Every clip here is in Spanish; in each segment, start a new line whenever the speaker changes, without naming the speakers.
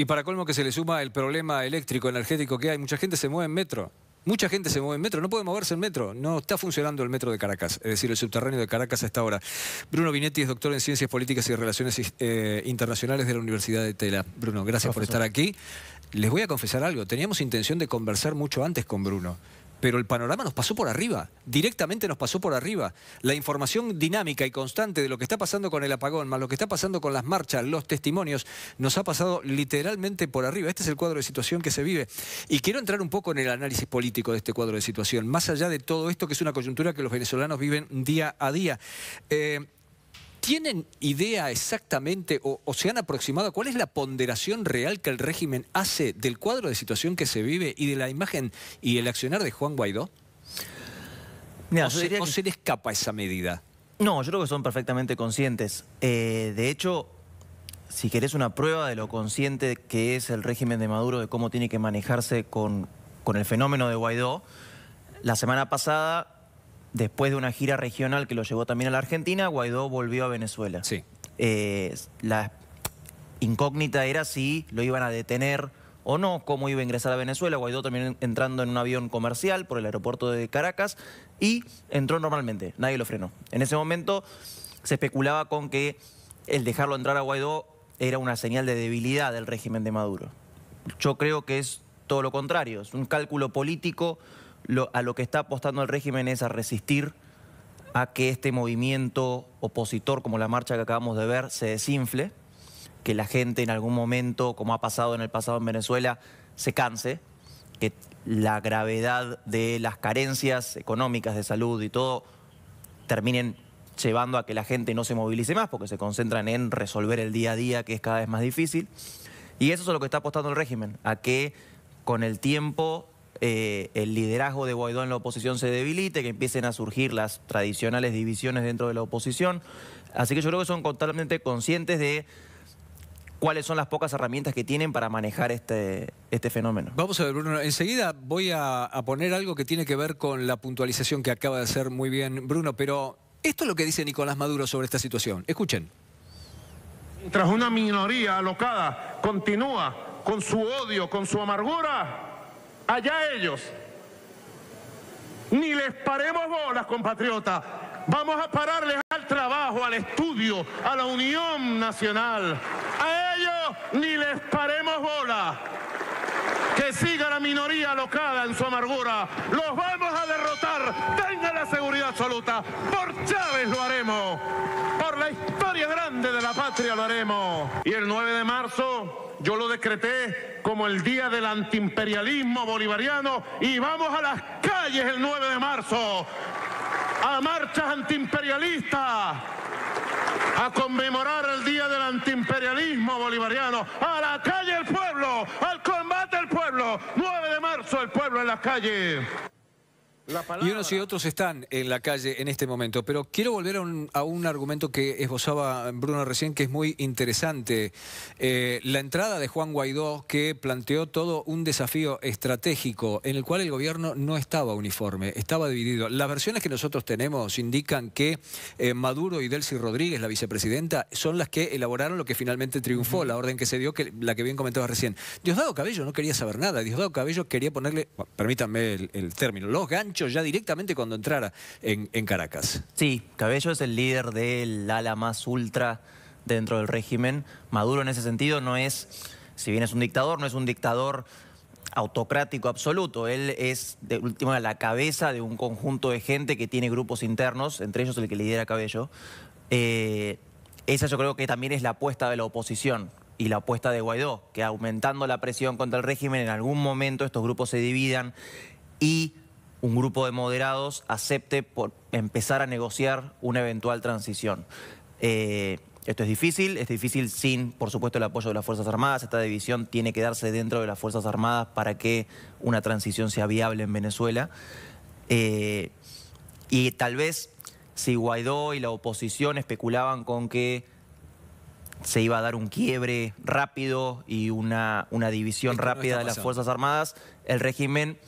Y para colmo que se le suma el problema eléctrico, energético que hay, mucha gente se mueve en metro. Mucha gente se mueve en metro, no puede moverse en metro, no está funcionando el metro de Caracas, es decir, el subterráneo de Caracas hasta ahora. Bruno Vinetti es doctor en Ciencias Políticas y Relaciones eh, Internacionales de la Universidad de Tela. Bruno, gracias por estar aquí. Les voy a confesar algo, teníamos intención de conversar mucho antes con Bruno pero el panorama nos pasó por arriba, directamente nos pasó por arriba. La información dinámica y constante de lo que está pasando con el apagón, más lo que está pasando con las marchas, los testimonios, nos ha pasado literalmente por arriba. Este es el cuadro de situación que se vive. Y quiero entrar un poco en el análisis político de este cuadro de situación, más allá de todo esto que es una coyuntura que los venezolanos viven día a día. Eh, ¿Tienen idea exactamente o, se han aproximado cuál es la ponderación real que el régimen hace del cuadro de situación que se vive y de la imagen y el accionar de Juan Guaidó? Mira, se, le escapa esa medida?
No, yo creo que son perfectamente conscientes. Eh, de hecho, si querés una prueba de lo consciente que es el régimen de Maduro, de cómo tiene que manejarse con, con el fenómeno de Guaidó, la semana pasada después de una gira regional que lo llevó también a la Argentina, Guaidó volvió a Venezuela. Sí. Eh, la incógnita era si lo iban a detener o no, cómo iba a ingresar a Venezuela. Guaidó también entrando en un avión comercial por el aeropuerto de Caracas y entró normalmente, nadie lo frenó. En ese momento se especulaba con que el dejarlo entrar a Guaidó era una señal de debilidad del régimen de Maduro. Yo creo que es todo lo contrario, es un cálculo político a lo que está apostando el régimen es a resistir a que este movimiento opositor, como la marcha que acabamos de ver, se desinfle, que la gente en algún momento, como ha pasado en el pasado en Venezuela, se canse, que la gravedad de las carencias económicas de salud y todo terminen llevando a que la gente no se movilice más, porque se concentran en resolver el día a día, que es cada vez más difícil. Y eso es a lo que está apostando el régimen, a que con el tiempo eh, el liderazgo de Guaidó en la oposición se debilite, que empiecen a surgir las tradicionales divisiones dentro de la oposición. Así que yo creo que son totalmente conscientes de cuáles son las pocas herramientas que tienen para manejar este, este fenómeno. Vamos a ver, Bruno, enseguida voy a,
a, poner algo que tiene que ver con la puntualización que acaba de hacer muy bien Bruno, pero esto es lo que dice Nicolás Maduro sobre esta situación. Escuchen.
Mientras una minoría alocada continúa con su odio, con su amargura, Allá ellos. Ni les paremos bolas, compatriotas. Vamos a pararles al trabajo, al estudio, a la unión nacional. A ellos ni les paremos bolas. Que siga la minoría locada en su amargura. Los vamos a tenga la seguridad absoluta. Por Chávez lo haremos. Por la historia grande de la patria lo haremos. Y el 9 de marzo yo lo decreté como el día del antiimperialismo bolivariano y vamos a las calles el 9 de marzo a marchas antiimperialistas a conmemorar el día del antiimperialismo bolivariano, a la calle el pueblo, al combate el pueblo, 9 de marzo el pueblo en las calles.
Y unos y otros están en la calle en este momento. Pero quiero volver a un, argumento que esbozaba Bruno recién, que es muy interesante. Eh, la entrada de Juan Guaidó, que planteó todo un desafío estratégico en el cual el gobierno no estaba uniforme, estaba dividido. Las versiones que nosotros tenemos indican que eh, Maduro y Delcy Rodríguez, la vicepresidenta, son las que elaboraron lo que finalmente triunfó, la orden que se dio, que, la que bien comentaba recién. Diosdado Cabello no quería saber nada. Diosdado Cabello quería ponerle, permítanme
el, el término, los ganchos ya directamente cuando entrara en, Caracas. Sí, Cabello es el líder del ala más ultra dentro del régimen. Maduro en ese sentido no es, si bien es un dictador, no es un dictador autocrático absoluto. Él es, de última, la cabeza de un conjunto de gente que tiene grupos internos, entre ellos el que lidera Cabello. Eh, esa yo creo que también es la apuesta de la oposición y la apuesta de Guaidó, que aumentando la presión contra el régimen, en algún momento estos grupos se dividan y un grupo de moderados acepte por empezar a negociar una eventual transición. Eh, esto es difícil, es difícil sin, por supuesto, el apoyo de las Fuerzas Armadas. Esta división tiene que darse dentro de las Fuerzas Armadas para que una transición sea viable en Venezuela. Eh, y tal vez si Guaidó y la oposición especulaban con que se iba a dar un quiebre rápido y una, una división rápida de las Fuerzas Armadas, el régimen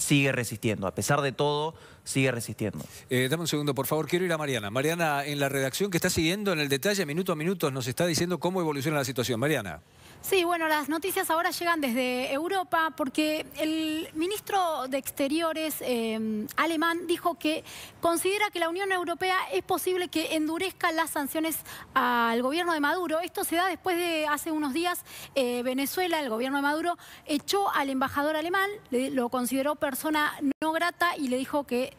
sigue resistiendo. A pesar de todo, sigue resistiendo. Eh, dame un segundo, por favor. Quiero ir a Mariana. Mariana,
en la redacción que está siguiendo en el detalle, minuto a minuto, nos está diciendo cómo evoluciona la situación. Mariana.
Sí, bueno, las noticias ahora llegan desde Europa porque el ministro de Exteriores eh, alemán dijo que considera que la Unión Europea es posible que endurezca las sanciones al gobierno de Maduro. Esto se da después de hace unos días eh, Venezuela, el gobierno de Maduro echó al embajador alemán, lo consideró persona no grata y le dijo que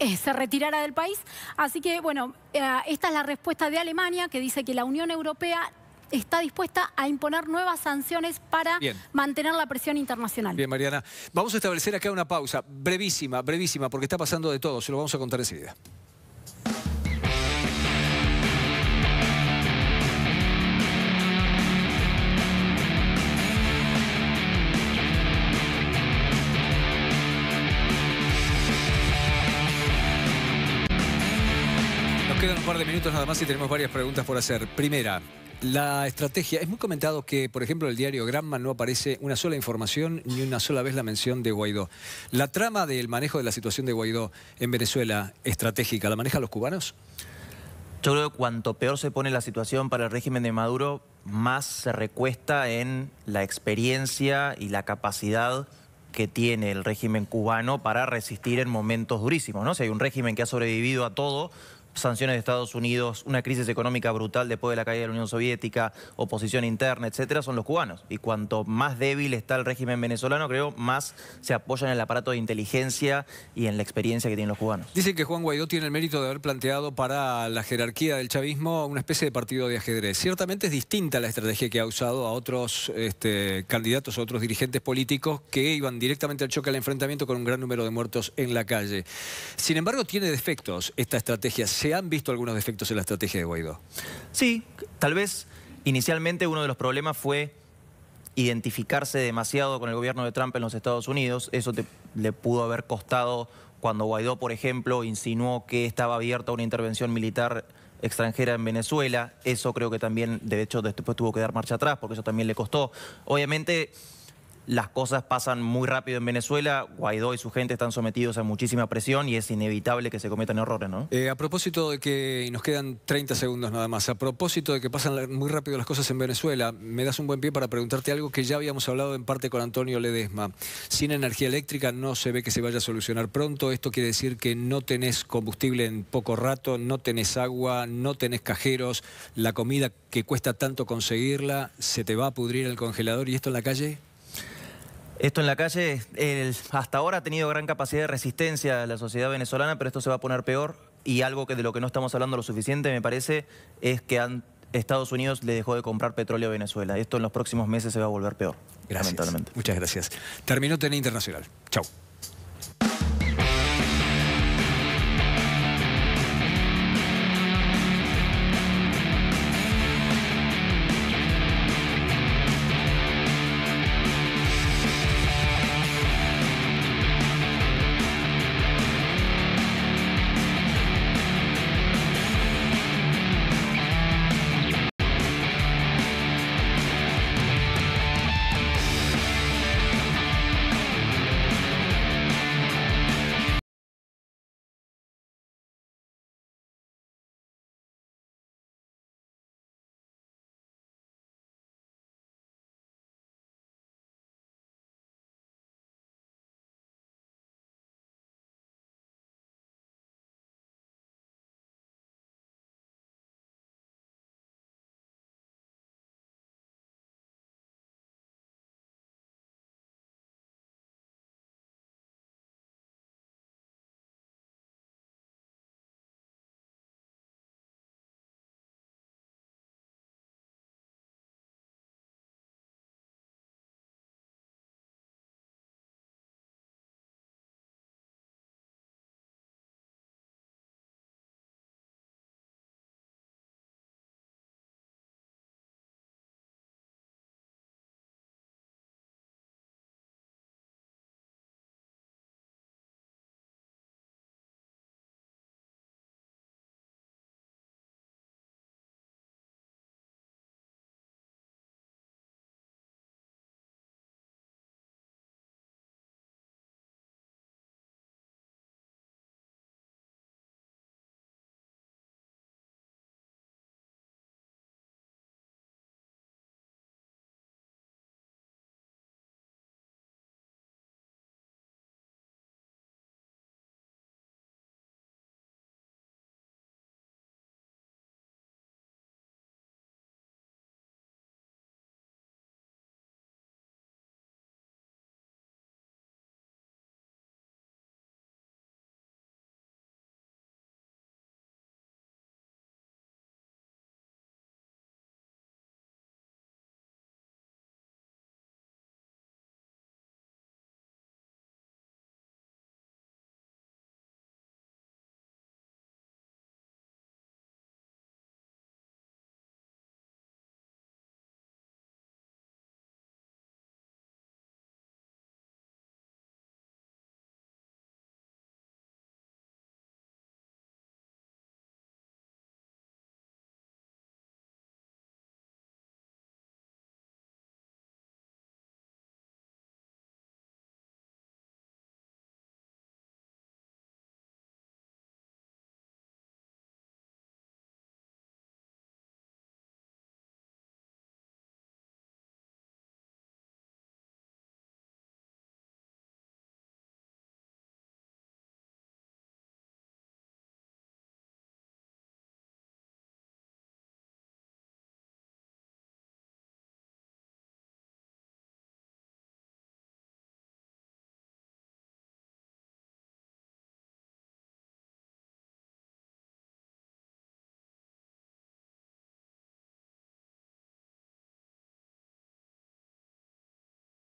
eh, se retirara del país. Así que, bueno, esta es la respuesta de Alemania, que dice que la Unión Europea está dispuesta a imponer nuevas sanciones para mantener la presión internacional. Bien,
Mariana. Vamos a establecer acá una pausa, brevísima, brevísima, porque está pasando de todo. Se lo vamos a contar enseguida. Nos quedan un par de minutos nada más y tenemos varias preguntas por hacer. Primera, la estrategia. Es muy comentado que, por ejemplo, el diario Granma no aparece una sola información ni una sola vez la mención de Guaidó. ¿La trama del manejo de la situación de Guaidó en Venezuela estratégica la manejan los cubanos?
Yo creo que cuanto peor se pone la situación para el régimen de Maduro, más se recuesta en la experiencia y la capacidad que tiene el régimen cubano para resistir en momentos durísimos. ¿no? Si hay un régimen que ha sobrevivido a todo, sanciones de Estados Unidos, una crisis económica brutal después de la caída de la Unión Soviética, oposición interna, etcétera, son los cubanos. Y cuanto más débil está el régimen venezolano, creo, más se apoya en el aparato de inteligencia y en la experiencia que tienen los cubanos.
Dicen que Juan Guaidó tiene el mérito de haber planteado para la jerarquía del chavismo una especie de partido de ajedrez. Ciertamente es distinta la estrategia que ha usado a otros este, candidatos, a otros dirigentes políticos que iban directamente al choque, al enfrentamiento con un gran número de muertos en la calle. Sin embargo, tiene defectos esta estrategia se han visto algunos
defectos en la estrategia de Guaidó. Sí, tal vez inicialmente uno de los problemas fue identificarse demasiado con el gobierno de Trump en los Estados Unidos. Eso le pudo haber costado cuando Guaidó, por ejemplo, insinuó que estaba abierta una intervención militar extranjera en Venezuela. Eso creo que también, de hecho, después tuvo que dar marcha atrás porque eso también le costó. Obviamente las cosas pasan muy rápido en Venezuela, Guaidó y su gente están sometidos a muchísima presión y es inevitable que se cometan errores, ¿no?
Eh, a propósito de que, y nos quedan 30 segundos nada más, a propósito de que pasan muy rápido las cosas en Venezuela, me das un buen pie para preguntarte algo que ya habíamos hablado en parte con Antonio Ledesma. Sin energía eléctrica no se ve que se vaya a solucionar pronto, esto quiere decir que no tenés combustible en poco rato, no tenés agua, no tenés cajeros, la comida que cuesta tanto conseguirla se te va a pudrir
el congelador y esto en la calle... Esto en la calle hasta ahora ha tenido gran capacidad de resistencia la sociedad venezolana, pero esto se va a poner peor y algo que de lo que no estamos hablando lo suficiente, me parece, es que Estados Unidos le dejó de comprar petróleo a Venezuela. Esto en los próximos meses se va a volver peor,
lamentablemente. Muchas gracias. Terminó
TN Internacional.
Chau.